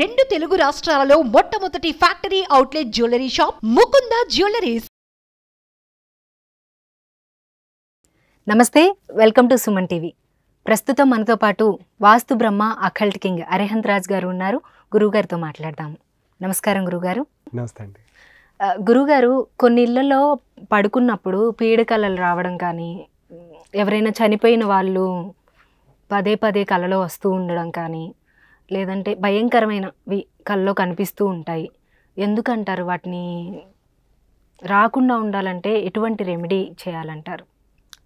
రెండు తెలుగు రాష్ట్రాలలో మొట్టమొదటి factory outlet jewellery shop Mukunda jewelleries నమస్తే వెల్కమ్ టు సుమన్ టీవీ ప్రస్తుతం మనతో పాటు వాస్తు బ్రహ్మ అఖల్ట్ కింగ్ అరిహంత్ రాజ్ గారు ఉన్నారు గురువుగారితో మాట్లాడదాము నమస్కారం గురుగారు నమస్తే అండి గురుగారు కొన్ని ఇళ్లలో పడుకున్నప్పుడు పీడకలలు రావడం కానీ ఎవరైనా చనిపోయిన వాళ్ళు పదే పదే కలలో వస్తూ ఉండడం కానీ లేదంటే భయంకరమైనవి కల్లో కనిపిస్తూ ఉంటాయి ఎందుకంటారు వాటిని రాకుండా ఉండాలంటే ఎటువంటి రెమెడీ చేయాలంటారు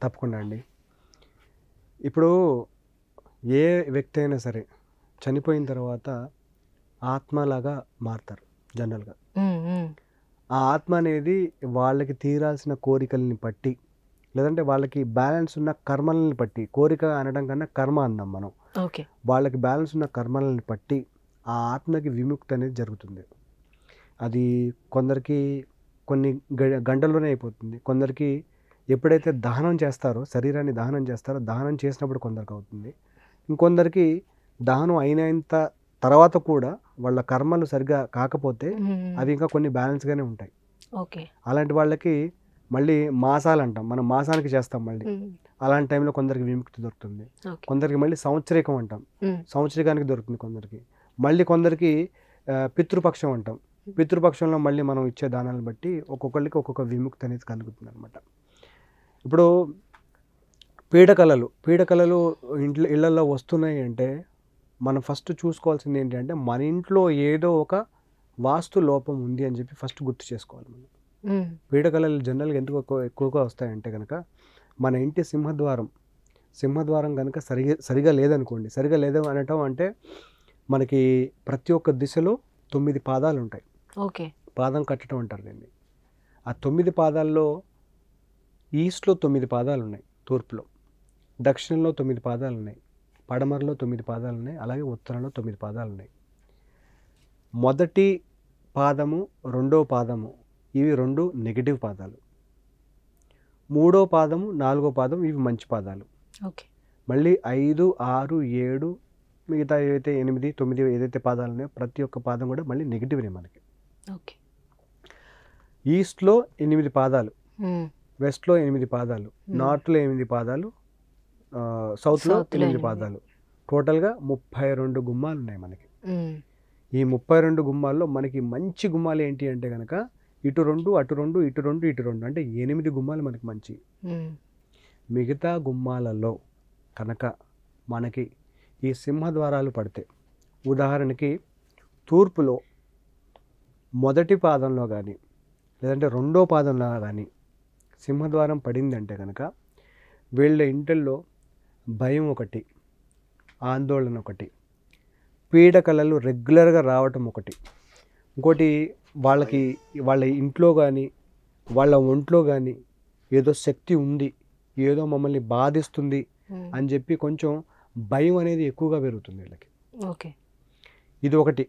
తప్పకుండా అండి ఇప్పుడు ఏ వ్యక్తి అయినా సరే చనిపోయిన తర్వాత ఆత్మలాగా మారుతారు జనరల్గా ఆ ఆత్మ అనేది వాళ్ళకి తీరాల్సిన కోరికల్ని బట్టి లేదంటే వాళ్ళకి బ్యాలెన్స్ ఉన్న కర్మలని బట్టి కోరిక అనడం కన్నా కర్మ అన్నాం మనం ఓకే వాళ్ళకి బ్యాలెన్స్ ఉన్న కర్మలను బట్టి ఆ ఆత్మకి విముక్తి అనేది జరుగుతుంది అది కొందరికి కొన్ని గంటల్లోనే అయిపోతుంది కొందరికి ఎప్పుడైతే దహనం చేస్తారో శరీరాన్ని దహనం చేస్తారో దహనం చేసినప్పుడు కొందరికి అవుతుంది ఇంకొందరికి దహనం అయినంత తర్వాత కూడా వాళ్ళ కర్మలు సరిగా కాకపోతే అవి ఇంకా కొన్ని బ్యాలెన్స్గానే ఉంటాయి ఓకే అలాంటి వాళ్ళకి మళ్ళీ మాసాలు అంటాం మనం మాసానికి చేస్తాం మళ్ళీ అలాంటి టైంలో కొందరికి విముక్తి దొరుకుతుంది కొందరికి మళ్ళీ సంవత్సరికం అంటాం సంవత్సరికానికి దొరుకుతుంది కొందరికి మళ్ళీ కొందరికి పితృపక్షం అంటాం పితృపక్షంలో మళ్ళీ మనం ఇచ్చే దానాలను బట్టి ఒక్కొక్కరికి ఒక్కొక్క విముక్తి అనేది కలుగుతుంది అనమాట ఇప్పుడు పీడకళలు పీడకళలు ఇంట్లో ఇళ్లలో వస్తున్నాయి అంటే మనం ఫస్ట్ చూసుకోవాల్సింది ఏంటంటే మన ఇంట్లో ఏదో ఒక వాస్తు లోపం ఉంది అని చెప్పి ఫస్ట్ గుర్తు చేసుకోవాలి మనం పీడకలలు జనరల్గా ఎందుకు ఎక్కువగా వస్తాయంటే కనుక మన ఇంటి సింహద్వారం సింహద్వారం కనుక సరిగా సరిగా లేదనుకోండి సరిగా లేదు అనటం అంటే మనకి ప్రతి ఒక్క దిశలో తొమ్మిది పాదాలు ఉంటాయి ఓకే పాదం కట్టడం అంటారు దీన్ని ఆ తొమ్మిది పాదాల్లో ఈస్ట్లో తొమ్మిది పాదాలు ఉన్నాయి తూర్పులో దక్షిణంలో తొమ్మిది పాదాలు ఉన్నాయి పడమరలో తొమ్మిది పాదాలు ఉన్నాయి అలాగే ఉత్తరంలో తొమ్మిది పాదాలు ఉన్నాయి మొదటి పాదము రెండో పాదము ఇవి రెండు నెగిటివ్ పాదాలు మూడో పాదము నాలుగో పాదం ఇవి మంచి పాదాలు ఓకే మళ్ళీ ఐదు ఆరు ఏడు మిగతా ఏదైతే ఎనిమిది తొమ్మిది ఏదైతే పాదాలు ఉన్నాయో ప్రతి ఒక్క పాదం కూడా మళ్ళీ నెగిటివ్నే మనకి ఓకే ఈస్ట్లో ఎనిమిది పాదాలు వెస్ట్లో ఎనిమిది పాదాలు నార్త్లో ఎనిమిది పాదాలు సౌత్లో ఎనిమిది పాదాలు టోటల్గా ముప్పై రెండు గుమ్మాలు ఉన్నాయి మనకి ఈ ముప్పై రెండు గుమ్మాల్లో మనకి మంచి గుమ్మాలు ఏంటి అంటే కనుక ఇటు రెండు అటు రెండు ఇటు రెండు ఇటు రెండు అంటే ఎనిమిది గుమ్మాలు మనకి మంచి మిగతా గుమ్మాలలో కనుక మనకి ఈ సింహద్వారాలు పడితే ఉదాహరణకి తూర్పులో మొదటి పాదంలో కానీ లేదంటే రెండో పాదంలో కానీ సింహద్వారం పడిందంటే కనుక వీళ్ళ ఇంటిల్లో భయం ఒకటి ఆందోళన ఒకటి పీడకలలు రెగ్యులర్గా రావటం ఒకటి ఇంకోటి వాళ్ళకి వాళ్ళ ఇంట్లో కానీ వాళ్ళ ఒంట్లో కానీ ఏదో శక్తి ఉంది ఏదో మమ్మల్ని బాధిస్తుంది hmm. అని చెప్పి కొంచెం భయం అనేది ఎక్కువగా పెరుగుతుంది వీళ్ళకి ఓకే ఇది ఒకటి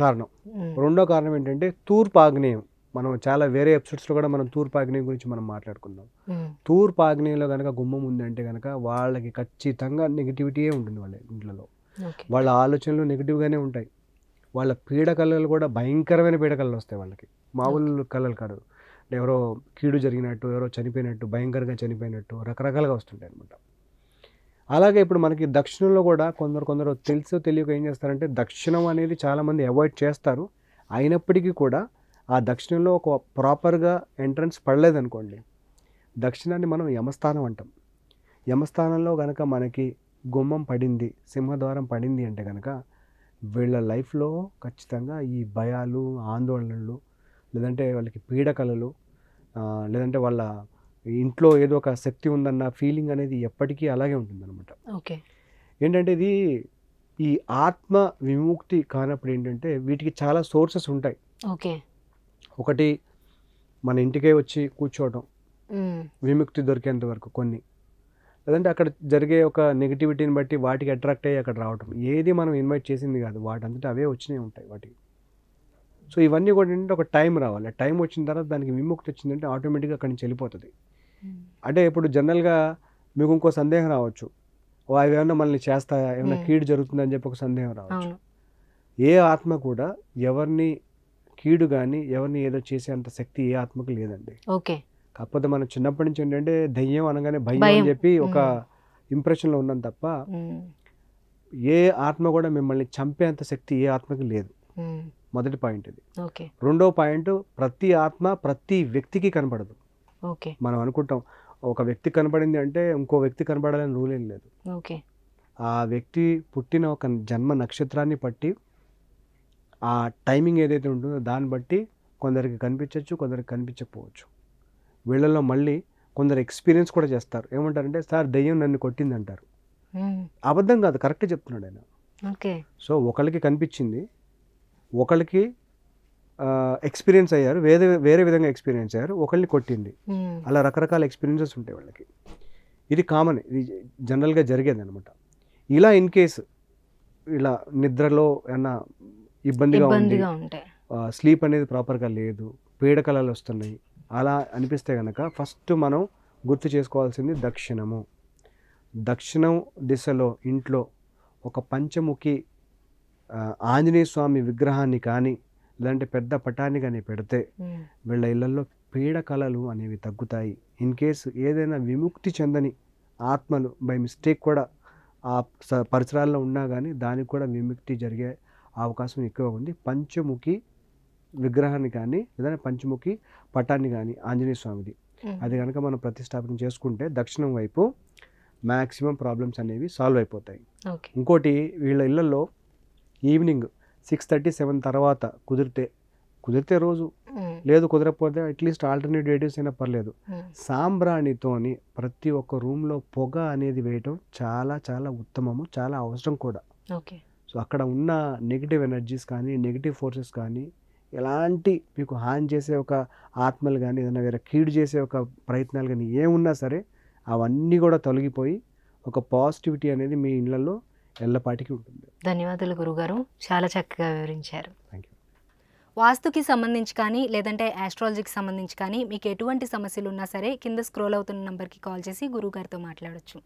కారణం hmm. రెండో కారణం ఏంటంటే తూర్పాగ్నేయం మనం చాలా వేరే ఎపిసోడ్స్లో కూడా మనం తూర్పాగ్నేయం గురించి మనం మాట్లాడుకుందాం hmm. తూర్పాగ్నేయంలో కనుక గుమ్మం ఉందంటే కనుక వాళ్ళకి ఖచ్చితంగా నెగిటివిటీయే ఉంటుంది వాళ్ళ ఇంట్లో వాళ్ళ ఆలోచనలు నెగిటివ్గానే ఉంటాయి వాళ్ళ పీడ కళలు కూడా భయంకరమైన పీడ కళలు వస్తాయి వాళ్ళకి మామూలు కళలు కాదు ఎవరో కీడు జరిగినట్టు ఎవరో చనిపోయినట్టు భయంకరంగా చనిపోయినట్టు రకరకాలుగా వస్తుంటాయి అనమాట అలాగే ఇప్పుడు మనకి దక్షిణంలో కూడా కొందరు కొందరు తెలుసో తెలియక ఏం చేస్తారంటే దక్షిణం అనేది చాలామంది అవాయిడ్ చేస్తారు అయినప్పటికీ కూడా ఆ దక్షిణంలో ఒక ప్రాపర్గా ఎంట్రన్స్ పడలేదనుకోండి దక్షిణాన్ని మనం యమస్థానం అంటాం యమస్థానంలో కనుక మనకి గుమ్మం పడింది సింహద్వారం పడింది అంటే కనుక వీళ్ళ లైఫ్లో ఖచ్చితంగా ఈ భయాలు ఆందోళనలు లేదంటే వాళ్ళకి పీడకలలు లేదంటే వాళ్ళ ఇంట్లో ఏదో ఒక శక్తి ఉందన్న ఫీలింగ్ అనేది ఎప్పటికీ అలాగే ఉంటుందన్నమాట ఓకే ఏంటంటే ఇది ఈ ఆత్మ విముక్తి కానప్పుడు ఏంటంటే వీటికి చాలా సోర్సెస్ ఉంటాయి ఓకే ఒకటి మన ఇంటికే వచ్చి కూర్చోవడం విముక్తి దొరికేంత వరకు కొన్ని లేదంటే అక్కడ జరిగే ఒక నెగిటివిటీని బట్టి వాటికి అట్రాక్ట్ అయ్యి అక్కడ రావటం ఏది మనం ఇన్వైట్ చేసింది కాదు వాటి అంతటా అవే వచ్చినాయి ఉంటాయి వాటికి సో ఇవన్నీ కూడా ఏంటంటే ఒక టైం రావాలి టైం వచ్చిన తర్వాత దానికి విముక్తి వచ్చిందంటే ఆటోమేటిక్గా అక్కడి నుంచి వెళ్ళిపోతుంది hmm. అంటే ఇప్పుడు జనరల్గా మీకు ఇంకో సందేహం రావచ్చు అవి ఏమైనా మనల్ని చేస్తాయా ఏమైనా hmm. కీడు జరుగుతుందని చెప్పి ఒక సందేహం రావచ్చు ఏ ఆత్మ కూడా ఎవరిని కీడు కానీ ఎవరిని ఏదో చేసే అంత శక్తి ఏ ఆత్మకు లేదండి ఓకే కాకపోతే మనం చిన్నప్పటి నుంచి ఏంటంటే దయ్యం అనగానే భయం అని చెప్పి ఒక ఇంప్రెషన్లో ఉన్నాం తప్ప ఏ ఆత్మ కూడా మిమ్మల్ని చంపేంత శక్తి ఏ ఆత్మకి లేదు మొదటి పాయింట్ ఇది రెండో పాయింట్ ప్రతి ఆత్మ ప్రతి వ్యక్తికి కనపడదు మనం అనుకుంటాం ఒక వ్యక్తి కనపడింది అంటే ఇంకో వ్యక్తి కనపడాలని రూల్ ఏం లేదు ఆ వ్యక్తి పుట్టిన ఒక జన్మ నక్షత్రాన్ని బట్టి ఆ టైమింగ్ ఏదైతే ఉంటుందో దాన్ని బట్టి కొందరికి కనిపించవచ్చు కొందరికి కనిపించకపోవచ్చు వీళ్ళల్లో మళ్ళీ కొందరు ఎక్స్పీరియన్స్ కూడా చేస్తారు ఏమంటారంటే సార్ దయ్యం నన్ను కొట్టింది అంటారు అబద్ధం కాదు కరెక్ట్ చెప్తున్నాడు ఆయన ఓకే సో ఒకళ్ళకి కనిపించింది ఒకళ్ళకి ఎక్స్పీరియన్స్ అయ్యారు వేరే వేరే విధంగా ఎక్స్పీరియన్స్ అయ్యారు ఒకళ్ళని కొట్టింది అలా రకరకాల ఎక్స్పీరియన్సెస్ ఉంటాయి వాళ్ళకి ఇది కామన్ ఇది జనరల్గా జరిగేది అనమాట ఇలా ఇన్ కేసు ఇలా నిద్రలో ఏమన్నా ఇబ్బందిగా ఉంది స్లీప్ అనేది ప్రాపర్గా లేదు పీడకలలు వస్తున్నాయి అలా అనిపిస్తే కనుక ఫస్ట్ మనం గుర్తు చేసుకోవాల్సింది దక్షిణము దక్షిణం దిశలో ఇంట్లో ఒక పంచముఖి ఆంజనేయ స్వామి విగ్రహాన్ని కానీ లేదంటే పెద్ద పటాన్ని కానీ పెడితే వీళ్ళ ఇళ్లలో పీడ కళలు అనేవి తగ్గుతాయి ఇన్ కేసు ఏదైనా విముక్తి చెందని ఆత్మలు బై మిస్టేక్ కూడా ఆ పరిసరాల్లో ఉన్నా కానీ దానికి కూడా విముక్తి జరిగే అవకాశం ఎక్కువ ఉంది పంచముఖి విగ్రహాన్ని కానీ లేదా పంచముఖి పటాన్ని కానీ ఆంజనేయ స్వామిది అది కనుక మనం ప్రతిష్టాపన చేసుకుంటే దక్షిణం వైపు మ్యాక్సిమం ప్రాబ్లమ్స్ అనేవి సాల్వ్ అయిపోతాయి ఇంకోటి వీళ్ళ ఇళ్లలో ఈవినింగ్ సిక్స్ థర్టీ సెవెన్ తర్వాత కుదిరితే కుదిరితే రోజు లేదు కుదరకపోతే అట్లీస్ట్ ఆల్టర్నేట్ డేటివ్స్ అయినా పర్లేదు సాంబ్రాణితోని ప్రతి ఒక్క రూమ్లో పొగ అనేది వేయటం చాలా చాలా ఉత్తమము చాలా అవసరం కూడా సో అక్కడ ఉన్న నెగిటివ్ ఎనర్జీస్ కానీ నెగిటివ్ ఫోర్సెస్ కానీ ఎలాంటి మీకు హాని చేసే ఒక ఆత్మలు కానీ ఏదైనా వేరే కీడు చేసే ఒక ప్రయత్నాలు కానీ ఏమున్నా సరే అవన్నీ కూడా తొలగిపోయి ఒక పాజిటివిటీ అనేది మీ ఇళ్లలో ఎల్లపాటికి ఉంటుంది ధన్యవాదాలు గురుగారు చాలా చక్కగా వివరించారు థ్యాంక్ యూ వాస్తుకి సంబంధించి కానీ లేదంటే ఆస్ట్రాలజీకి సంబంధించి కానీ మీకు ఎటువంటి సమస్యలు ఉన్నా సరే కింద స్క్రోల్ అవుతున్న నెంబర్కి కాల్ చేసి గురుగారితో మాట్లాడచ్చు